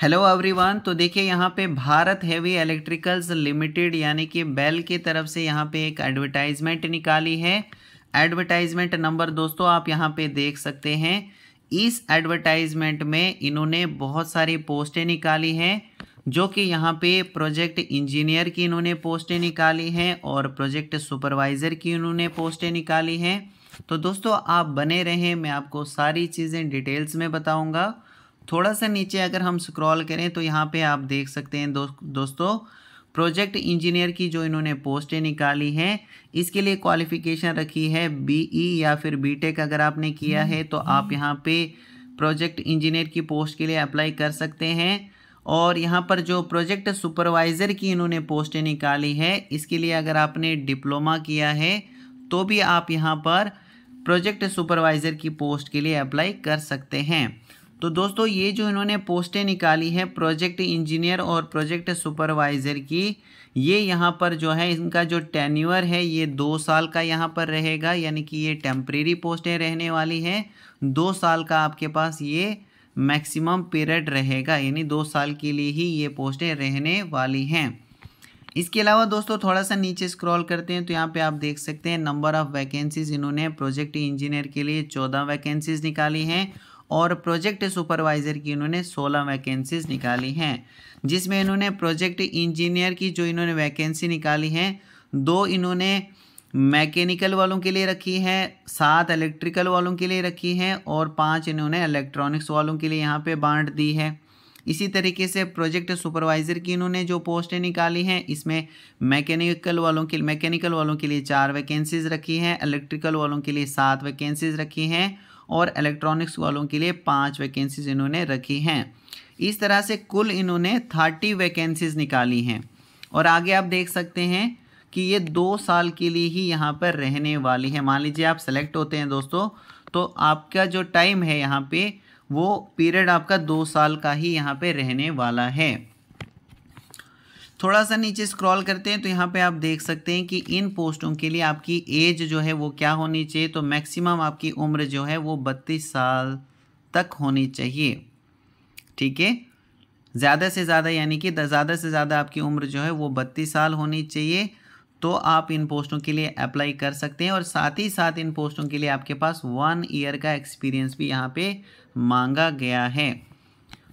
Hello everyone तो देखिए यहाँ पे भारत हैवी इलेक्ट्रिकल्स लिमिटेड यानी कि बेल की तरफ से यहाँ पे एक एडवर्टाइजमेंट निकाली है एडवर्टाइजमेंट नंबर दोस्तों आप यहाँ पे देख सकते हैं इस एडवर्टाइजमेंट में इन्होंने बहुत सारी पोस्टें निकाली हैं जो कि यहाँ पे प्रोजेक्ट इंजीनियर की इन्होंने पोस्टें निकाली हैं और प्रोजेक्ट सुपरवाइज़र की इन्होंने पोस्टें निकाली हैं तो दोस्तों आप बने रहें मैं आपको सारी चीज़ें डिटेल्स में बताऊँगा थोड़ा सा नीचे अगर हम स्क्रॉल करें तो यहाँ पे आप देख सकते हैं दो, दोस्तों प्रोजेक्ट इंजीनियर की जो इन्होंने पोस्टें निकाली हैं इसके लिए क्वालिफिकेशन रखी है बीई e या फिर बीटेक अगर आपने किया है तो हम्म, आप हम्म। यहाँ पे प्रोजेक्ट इंजीनियर की पोस्ट के लिए अप्लाई कर सकते हैं और यहाँ पर जो प्रोजेक्ट सुपरवाइज़र की इन्होंने पोस्टें निकाली है इसके लिए अगर आपने डिप्लोमा किया है तो भी आप यहाँ पर प्रोजेक्ट सुपरवाइज़र की पोस्ट के लिए अप्लाई कर सकते हैं तो दोस्तों ये जो इन्होंने पोस्टें निकाली हैं प्रोजेक्ट इंजीनियर और प्रोजेक्ट सुपरवाइज़र की ये यहाँ पर जो है इनका जो टेन्यूअर है ये दो साल का यहाँ पर रहेगा यानी कि ये टेम्प्रेरी पोस्टें रहने वाली हैं दो साल का आपके पास ये मैक्सिमम पीरियड रहेगा यानी दो साल के लिए ही ये पोस्टें रहने वाली हैं इसके अलावा दोस्तों थोड़ा सा नीचे स्क्रॉल करते हैं तो यहाँ पे आप देख सकते हैं नंबर ऑफ़ वैकेंसीज़ इन्होंने प्रोजेक्ट इंजीनियर के लिए चौदह वैकेंसीज़ निकाली हैं और प्रोजेक्ट सुपरवाइज़र की इन्होंने सोलह वैकेंसीज निकाली हैं जिसमें इन्होंने प्रोजेक्ट इंजीनियर की जो इन्होंने वैकेंसी निकाली हैं दो इन्होंने मैकेनिकल वालों के लिए रखी है सात इलेक्ट्रिकल वालों के लिए रखी है और पाँच इन्होंने इलेक्ट्रॉनिक्स वालों के लिए यहाँ पे बांट दी है इसी तरीके से प्रोजेक्ट सुपरवाइज़र की इन्होंने जो पोस्टें निकाली हैं इसमें मैकेनिकल वालों के मैकेनिकल वालों के लिए चार वैकेंसीज़ रखी हैं इलेक्ट्रिकल वालों के लिए सात वैकेंसीज़ रखी हैं और इलेक्ट्रॉनिक्स वालों के लिए पाँच वैकेंसीज इन्होंने रखी हैं इस तरह से कुल इन्होंने थर्टी वैकेंसीज निकाली हैं और आगे आप देख सकते हैं कि ये दो साल के लिए ही यहाँ पर रहने वाली है मान लीजिए आप सेलेक्ट होते हैं दोस्तों तो आपका जो टाइम है यहाँ पे वो पीरियड आपका दो साल का ही यहाँ पे रहने वाला है थोड़ा सा नीचे स्क्रॉल करते हैं तो यहाँ पे आप देख सकते हैं कि इन पोस्टों के लिए आपकी एज जो है वो क्या होनी चाहिए तो मैक्सिमम आपकी उम्र जो है वो बत्तीस साल तक होनी चाहिए ठीक है ज़्यादा से ज़्यादा यानी कि ज़्यादा से ज़्यादा आपकी उम्र जो है वो बत्तीस साल होनी चाहिए तो आप इन पोस्टों के लिए अप्लाई कर सकते हैं और साथ ही साथ इन पोस्टों के लिए आपके पास वन ईयर का एक्सपीरियंस भी यहाँ पर मांगा गया है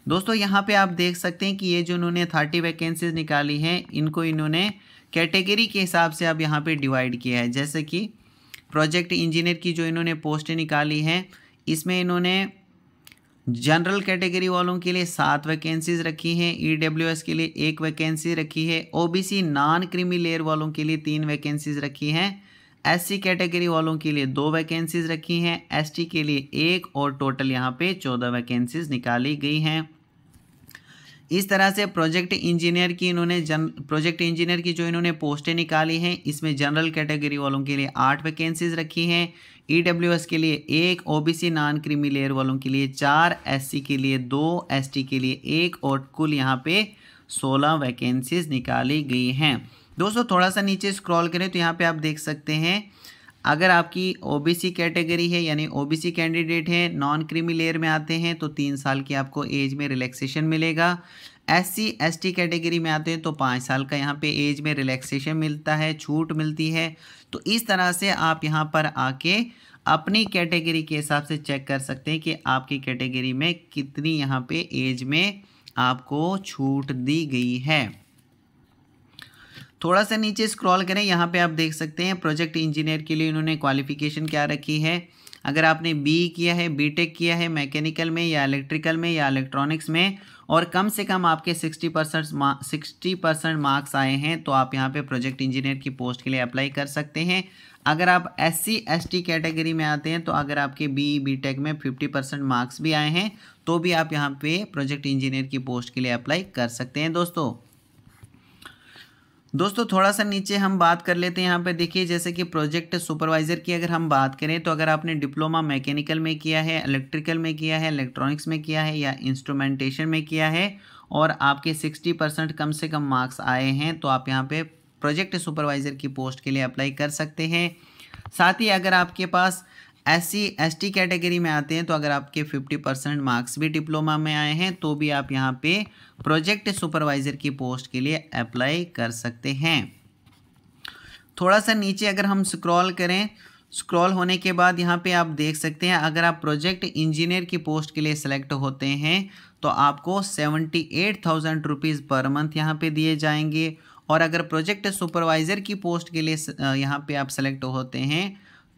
दोस्तों यहाँ पे आप देख सकते हैं कि ये जो इन्होंने थर्टी वैकेंसीज निकाली हैं इनको इन्होंने कैटेगरी के हिसाब से अब यहाँ पे डिवाइड किया है जैसे कि प्रोजेक्ट इंजीनियर की जो इन्होंने पोस्ट निकाली हैं इसमें इन्होंने जनरल कैटेगरी वालों के लिए सात वैकेंसीज रखी हैं ई e के लिए एक वैकेंसी रखी है ओ नॉन क्रीमी लेयर वालों के लिए तीन वैकेंसीज रखी हैं एस कैटेगरी वालों के लिए दो वैकेंसीज रखी हैं एसटी के लिए एक और टोटल यहाँ पे चौदह वैकेंसीज निकाली गई हैं इस तरह से प्रोजेक्ट इंजीनियर की इन्होंने जन प्रोजेक्ट इंजीनियर की जो इन्होंने पोस्टें निकाली हैं इसमें जनरल कैटेगरी वालों के लिए आठ वैकेंसीज रखी हैं ई e के लिए एक ओबीसी नॉन क्रीमी लेयर वालों के लिए चार एससी के लिए दो एसटी के लिए एक और कुल यहाँ पे सोलह वैकेंसीज निकाली गई हैं दोस्तों थोड़ा सा नीचे स्क्रॉल करें तो यहाँ पे आप देख सकते हैं अगर आपकी ओबीसी कैटेगरी है यानी ओबीसी कैंडिडेट हैं नॉन क्रीमी लेयर में आते हैं तो तीन साल की आपको एज में रिलैक्सेशन मिलेगा एस सी कैटेगरी में आते हैं तो पाँच साल का यहाँ पे एज में रिलैक्सेशन मिलता है छूट मिलती है तो इस तरह से आप यहाँ पर आके अपनी कैटेगरी के हिसाब से चेक कर सकते हैं कि आपकी कैटेगरी में कितनी यहाँ पे एज में आपको छूट दी गई है थोड़ा सा नीचे स्क्रॉल करें यहाँ पे आप देख सकते हैं प्रोजेक्ट इंजीनियर के लिए इन्होंने क्वालिफिकेशन क्या रखी है अगर आपने बी किया है बीटेक किया है मैकेनिकल में या इलेक्ट्रिकल में या इलेक्ट्रॉनिक्स में और कम से कम आपके 60 परसेंट सिक्सटी परसेंट मार्क्स आए हैं तो आप यहाँ पे प्रोजेक्ट इंजीनियर की पोस्ट के लिए अप्लाई कर सकते हैं अगर आप S C S T category में आते हैं तो अगर आपके बी बी टेक में फिफ्टी परसेंट मार्क्स भी आए हैं तो भी आप यहाँ पे प्रोजेक्ट इंजीनियर की पोस्ट के लिए अप्लाई कर सकते हैं दोस्तों दोस्तों थोड़ा सा नीचे हम बात कर लेते हैं यहाँ पे देखिए जैसे कि प्रोजेक्ट सुपरवाइज़र की अगर हम बात करें तो अगर आपने डिप्लोमा मैकेनिकल में किया है इलेक्ट्रिकल में किया है इलेक्ट्रॉनिक्स में किया है या इंस्ट्रूमेंटेशन में किया है और आपके सिक्सटी परसेंट कम से कम मार्क्स आए हैं तो आप यहाँ पे प्रोजेक्ट सुपरवाइज़र की पोस्ट के लिए अप्लाई कर सकते हैं साथ ही अगर आपके पास S C S T category में आते हैं तो अगर आपके फिफ्टी परसेंट मार्क्स भी डिप्लोमा में आए हैं तो भी आप यहाँ पे प्रोजेक्ट सुपरवाइज़र की पोस्ट के लिए अप्लाई कर सकते हैं थोड़ा सा नीचे अगर हम स्क्रॉल करें स्क्रॉल होने के बाद यहाँ पे आप देख सकते हैं अगर आप प्रोजेक्ट इंजीनियर की पोस्ट के लिए सेलेक्ट होते हैं तो आपको seventy eight thousand rupees per month यहाँ पे दिए जाएंगे और अगर प्रोजेक्ट सुपरवाइज़र की पोस्ट के लिए यहाँ पे आप सेलेक्ट होते हैं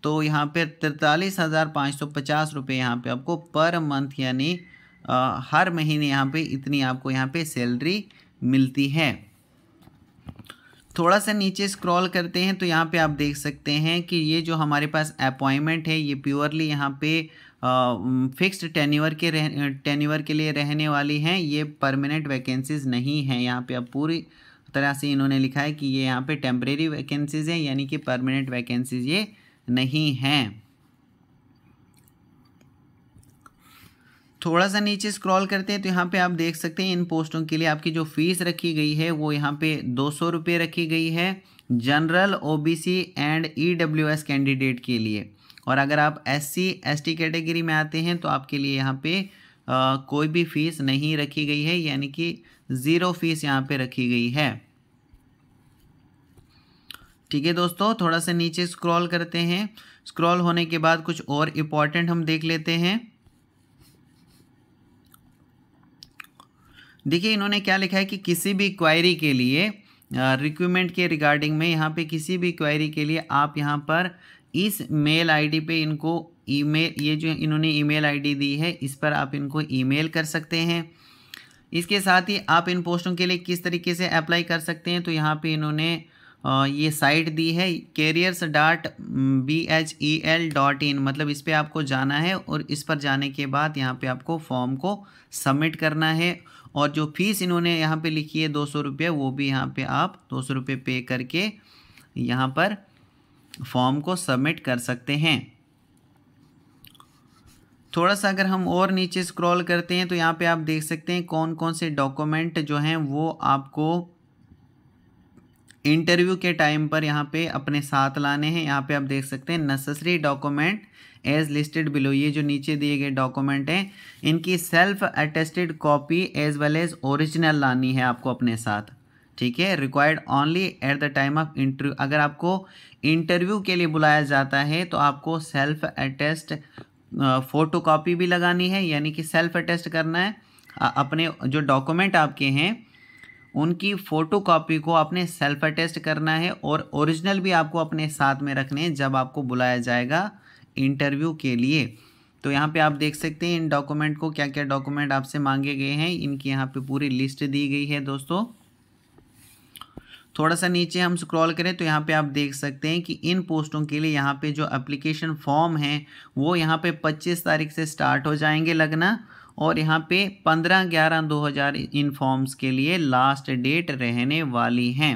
तो यहाँ पे तिरतालीस हज़ार पाँच सौ पचास रुपये यहाँ पर आपको पर मंथ यानी हर महीने यहाँ पे इतनी आपको यहाँ पे सैलरी मिलती है थोड़ा सा नीचे स्क्रॉल करते हैं तो यहाँ पे आप देख सकते हैं कि ये जो हमारे पास अपॉइंटमेंट है ये प्योरली यहाँ पे फिक्स्ड टेन्यूअर के रह टेन्यूअर के लिए रहने वाली हैं ये परमानेंट वैकेंसीज़ नहीं हैं यहाँ पे आप पूरी तरह से इन्होंने लिखा है कि ये यहाँ पे टेम्परेरी वैकेंसीज़ हैं यानी कि परमानेंट वैकेंसीज़ ये नहीं हैं थोड़ा सा नीचे स्क्रॉल करते हैं तो यहाँ पे आप देख सकते हैं इन पोस्टों के लिए आपकी जो फीस रखी गई है वो यहाँ पे दो सौ रुपये रखी गई है general OBC and EWS candidate के लिए और अगर आप एससी एसटी कैटेगरी में आते हैं तो आपके लिए यहाँ पे आ, कोई भी फीस नहीं रखी गई है यानी कि ज़ीरो फीस यहाँ पर रखी गई है ठीक है दोस्तों थोड़ा सा नीचे स्क्रॉल करते हैं स्क्रॉल होने के बाद कुछ और इम्पॉर्टेंट हम देख लेते हैं देखिए इन्होंने क्या लिखा है कि किसी भी क्वायरी के लिए रिक्यूमेंट के रिगार्डिंग में यहाँ पे किसी भी क्वायरी के लिए आप यहाँ पर इस मेल आईडी पे इनको ईमेल ये जो इन्होंने ईमेल आईडी दी है इस पर आप इनको ईमेल कर सकते हैं इसके साथ ही आप इन पोस्टों के लिए किस तरीके से अप्लाई कर सकते हैं तो यहाँ पे इन्होंने ये साइट दी है careers dot B H E L dot in मतलब इस पर आपको जाना है और इस पर जाने के बाद यहाँ पे आपको फॉर्म को सबमिट करना है और जो फीस इन्होंने यहाँ पे लिखी है दो सौ रुपये वो भी यहाँ पे आप दो सौ रुपये पे करके यहाँ पर फॉर्म को सबमिट कर सकते हैं थोड़ा सा अगर हम और नीचे स्क्रॉल करते हैं तो यहाँ पे आप देख सकते हैं कौन कौन से डॉक्यूमेंट जो हैं वो आपको इंटरव्यू के टाइम पर यहाँ पे अपने साथ लाने हैं यहाँ पे आप देख सकते हैं necessary document as listed below ये जो नीचे दिए गए डॉक्यूमेंट हैं इनकी self attested copy as well as original लानी है आपको अपने साथ ठीक है required only at the time of interview अगर आपको इंटरव्यू के लिए बुलाया जाता है तो आपको सेल्फ अटेस्ट फ़ोटो कॉपी भी लगानी है यानी कि सेल्फ अटेस्ट करना है अपने जो डॉक्यूमेंट आपके हैं उनकी फ़ोटो कॉपी को आपने सेल्फ अटेस्ट करना है और ओरिजिनल भी आपको अपने साथ में रखने हैं जब आपको बुलाया जाएगा इंटरव्यू के लिए तो यहाँ पे आप देख सकते हैं इन डॉक्यूमेंट को क्या क्या डॉक्यूमेंट आपसे मांगे गए हैं इनकी यहाँ पे पूरी लिस्ट दी गई है दोस्तों थोड़ा सा नीचे हम स्क्रॉल करें तो यहाँ पे आप देख सकते हैं कि इन पोस्टों के लिए यहाँ पे जो एप्लीकेशन फॉर्म है वो यहाँ पे 25 तारीख से स्टार्ट हो जाएंगे लगना और यहाँ पे 15 ग्यारह 2000 इन फॉर्म्स के लिए लास्ट डेट रहने वाली हैं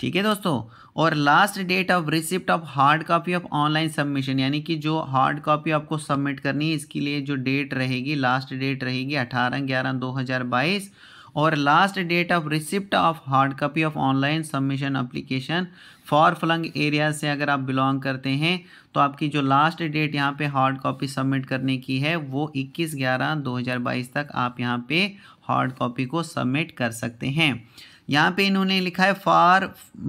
ठीक है दोस्तों और last date of receipt of hard copy of online submission यानी कि जो हार्ड कॉपी आपको सबमिट करनी है इसके लिए जो डेट रहेगी लास्ट डेट रहेगी अठारह ग्यारह दो हज़ार बाईस और last date of receipt of hard copy of online submission application for flung area से अगर आप बिलोंग करते हैं तो आपकी जो लास्ट डेट यहाँ पे हार्ड कॉपी सबमिट करने की है वो 21 ग्यारह 2022 तक आप यहाँ पे हार्ड कॉपी को सबमिट कर सकते हैं यहाँ पे इन्होंने लिखा है फार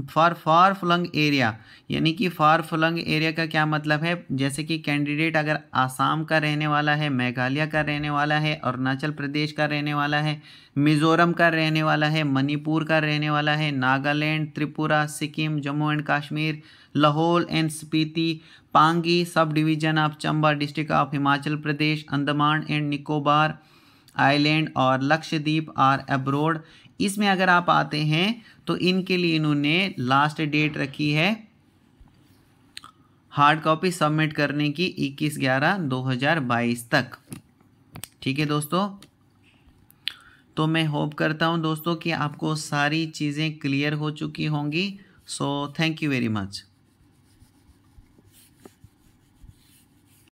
फार फार फ्लंग एरिया यानी कि फार फ्लंग एरिया का क्या मतलब है जैसे कि कैंडिडेट अगर आसाम का रहने वाला है मेघालय का रहने वाला है अरुणाचल प्रदेश का रहने वाला है मिज़ोरम का रहने वाला है मणिपुर का रहने वाला है Nagaland Tripura Sikkim Jammu and Kashmir Lahaul and Spiti Pangi sub division of Chamba district of Himachal Pradesh Andaman and Nicobar island और लक्षद्वीप आर एब्रोड इसमें अगर आप आते हैं तो इनके लिए इन्होंने लास्ट डेट रखी है हार्ड कॉपी सबमिट करने की 21 ग्यारह 2022 तक ठीक है दोस्तों तो मैं होप करता हूँ दोस्तों कि आपको सारी चीज़ें क्लियर हो चुकी होंगी so thank you very much